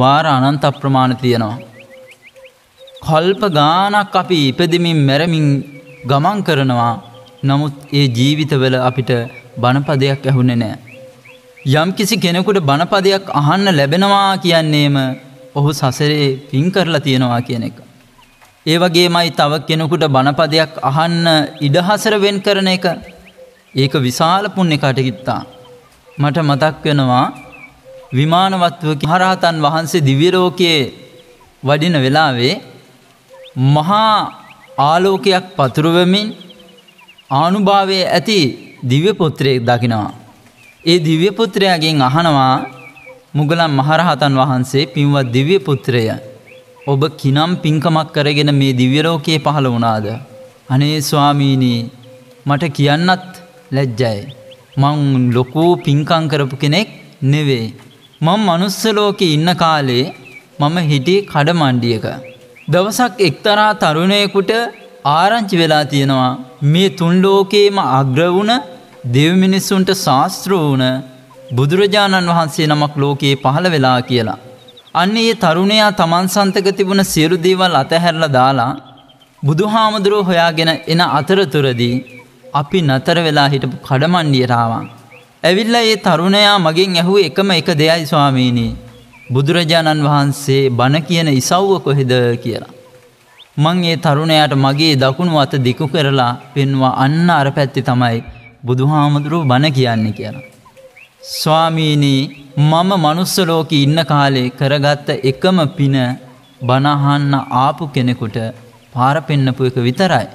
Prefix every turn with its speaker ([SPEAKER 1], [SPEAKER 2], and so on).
[SPEAKER 1] වාර අනන්ත අප්‍රමාණ තියෙනවා. කල්ප ගානක් අපි ඉපදමින් මැරමින් ගමන් කරනවා නමුත් ඒ ජීවිතවල අපිට බණපදයක් ඇහුනේ නෑ. යම් කිසි කෙනෙකුට බණපදයක් අහන්න ලැබෙනවා කියන්නේම ඔහු සසරේ පින් කරලා තියෙනවා කියන එක. ඒ වගේමයි තව කෙනෙකුට බණපදයක් අහන්න ඉඩහසර වෙන් කරන එක ඒක විශාල පුන්නේ කටකිත්තා. මට මතක් වෙනවා විමානවත්ව හරහතන් වහන්සේ දිවිරෝකයේ වඩින වෙලාවේ මහා ආලෝකයක් පතුරුවමින් ආනුභාවය ඇති දිව්‍යපුත්‍රයෙක් දකිනවා. ඒ දිව්‍යපුත්‍රයාගෙන් අහනවා මුගලන් මහරහතන් වහන්සේ පින්වත් දිව්‍යපුත්‍රය ඔබ කිනම් පින්කමක් කරගෙන මේ දිව්‍යරෝකයේ පහළ වුණාද. අනේ ස්වාමීනී මට කියන්නත් ලැජ්ජයි. මං ලොකූ පින්කං කරපු කෙනෙක් නෙවේ. මං මනුස්ස ලෝකේ ඉන්න කාලේ මම හිටියේ කඩමණ්ඩියක. දවසක් එක්තරා තරුණයෙකුට ආරංචි වෙලා තියෙනවා මේ තුන් ලෝකේම අග්‍ර වුණ දෙව් මිනිසුන්ට ශාස්ත්‍ර වුණ බුදුරජාණන් වහන්සේ නමක් ලෝකයේ පහළ වෙලා කියලා. අන්න ඒ තරුණයා තමන් සන්තක තිබුණ සියලු දේවල් අතහැරලා දාලා බුදුහාමුදුරුව හොයාගෙන එන අතරතුරදී අපි නතර වෙලා හිටපු කඩමණ්ඩියට ආවා. ඇවිල්ලා ඒ තරුණයා මගෙන් ඇහුව එකම එක දෙයයි ස්වාමීනී. බුදුරජාණන් වහන්සේ බණ කියන ඉසව්ව කොහෙද කියලා. මං ඒ තරුණයාට මගේ දකුණු අත දිකු කරලා පෙන්වා අන්න අර පැත්ති තමයි බුදුහාමුදුරුව බණ කියන්නේ කියලා. ස්වාමීනී මම මනුස්ස ලෝකේ ඉන්න කාලේ කරගත්ත එකම පින බණහන්න ආපු කෙනෙකුට පාර පෙන්නපු එක විතරයි.